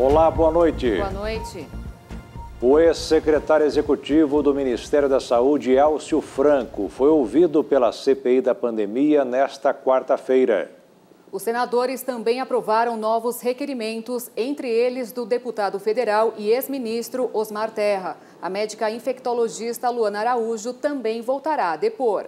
Olá, boa noite. Boa noite. O ex-secretário executivo do Ministério da Saúde, Elcio Franco, foi ouvido pela CPI da pandemia nesta quarta-feira. Os senadores também aprovaram novos requerimentos, entre eles do deputado federal e ex-ministro Osmar Terra. A médica infectologista Luana Araújo também voltará a depor.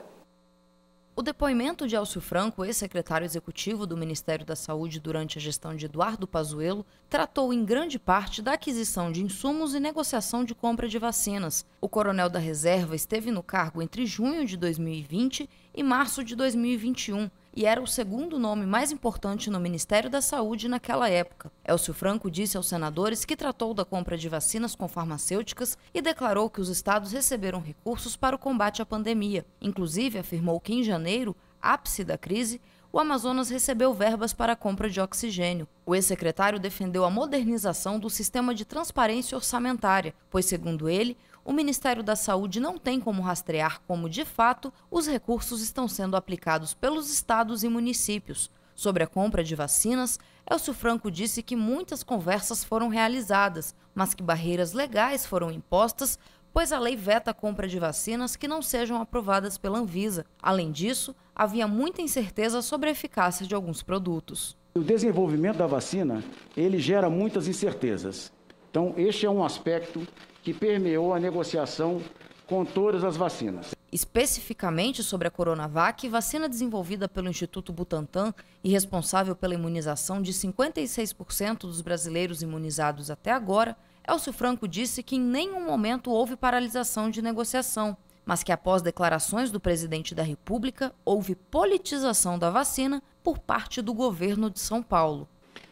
O depoimento de Alcio Franco, ex-secretário executivo do Ministério da Saúde durante a gestão de Eduardo Pazuello, tratou em grande parte da aquisição de insumos e negociação de compra de vacinas. O coronel da reserva esteve no cargo entre junho de 2020 e março de 2021 e era o segundo nome mais importante no Ministério da Saúde naquela época. Elcio Franco disse aos senadores que tratou da compra de vacinas com farmacêuticas e declarou que os estados receberam recursos para o combate à pandemia. Inclusive, afirmou que em janeiro, ápice da crise, o Amazonas recebeu verbas para a compra de oxigênio. O ex-secretário defendeu a modernização do sistema de transparência orçamentária, pois, segundo ele, o Ministério da Saúde não tem como rastrear como, de fato, os recursos estão sendo aplicados pelos estados e municípios. Sobre a compra de vacinas, Elcio Franco disse que muitas conversas foram realizadas, mas que barreiras legais foram impostas pois a lei veta a compra de vacinas que não sejam aprovadas pela Anvisa. Além disso, havia muita incerteza sobre a eficácia de alguns produtos. O desenvolvimento da vacina, ele gera muitas incertezas. Então, este é um aspecto que permeou a negociação com todas as vacinas. Especificamente sobre a Coronavac, vacina desenvolvida pelo Instituto Butantan e responsável pela imunização de 56% dos brasileiros imunizados até agora, Elcio Franco disse que em nenhum momento houve paralisação de negociação, mas que após declarações do presidente da República houve politização da vacina por parte do governo de São Paulo.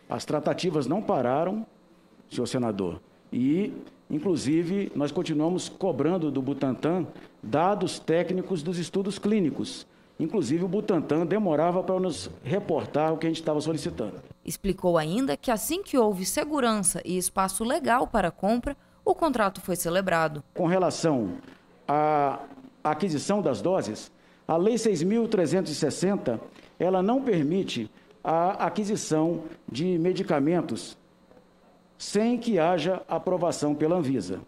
As tratativas não pararam, senhor senador, e inclusive nós continuamos cobrando do Butantan dados técnicos dos estudos clínicos Inclusive, o Butantan demorava para nos reportar o que a gente estava solicitando. Explicou ainda que assim que houve segurança e espaço legal para compra, o contrato foi celebrado. Com relação à aquisição das doses, a Lei 6.360 ela não permite a aquisição de medicamentos sem que haja aprovação pela Anvisa.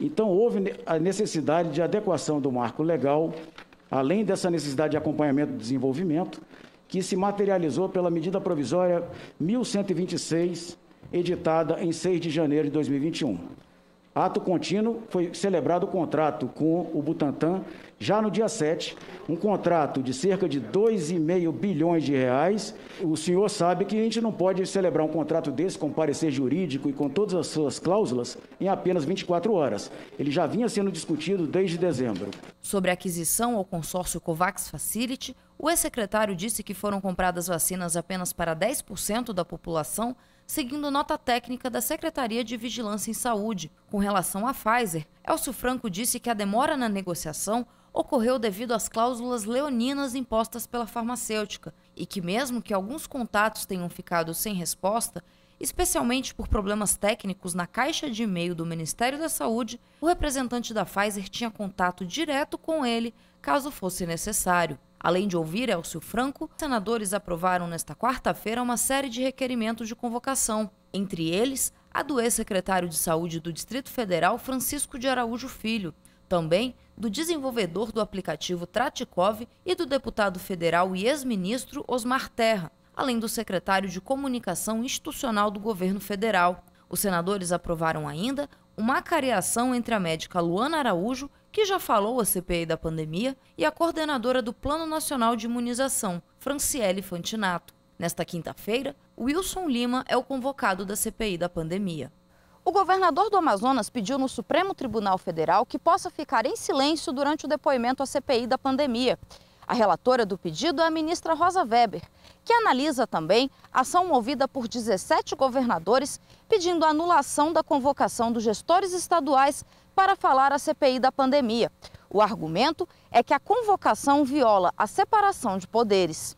Então, houve a necessidade de adequação do marco legal além dessa necessidade de acompanhamento do desenvolvimento, que se materializou pela medida provisória 1126, editada em 6 de janeiro de 2021. Ato contínuo, foi celebrado o contrato com o Butantan já no dia 7, um contrato de cerca de 2,5 bilhões de reais. O senhor sabe que a gente não pode celebrar um contrato desse com parecer jurídico e com todas as suas cláusulas em apenas 24 horas. Ele já vinha sendo discutido desde dezembro. Sobre a aquisição ao consórcio COVAX Facility, o ex-secretário disse que foram compradas vacinas apenas para 10% da população, seguindo nota técnica da Secretaria de Vigilância em Saúde. Com relação à Pfizer, Elcio Franco disse que a demora na negociação ocorreu devido às cláusulas leoninas impostas pela farmacêutica e que, mesmo que alguns contatos tenham ficado sem resposta, especialmente por problemas técnicos na caixa de e-mail do Ministério da Saúde, o representante da Pfizer tinha contato direto com ele caso fosse necessário. Além de ouvir Elcio Franco, senadores aprovaram nesta quarta-feira uma série de requerimentos de convocação, entre eles a do ex-secretário de Saúde do Distrito Federal, Francisco de Araújo Filho, também do desenvolvedor do aplicativo Tratikov e do deputado federal e ex-ministro Osmar Terra, além do secretário de Comunicação Institucional do Governo Federal. Os senadores aprovaram ainda uma careação entre a médica Luana Araújo, que já falou a CPI da pandemia, e a coordenadora do Plano Nacional de Imunização, Franciele Fantinato. Nesta quinta-feira, Wilson Lima é o convocado da CPI da pandemia. O governador do Amazonas pediu no Supremo Tribunal Federal que possa ficar em silêncio durante o depoimento à CPI da pandemia. A relatora do pedido é a ministra Rosa Weber, que analisa também ação movida por 17 governadores pedindo a anulação da convocação dos gestores estaduais para falar à CPI da pandemia. O argumento é que a convocação viola a separação de poderes.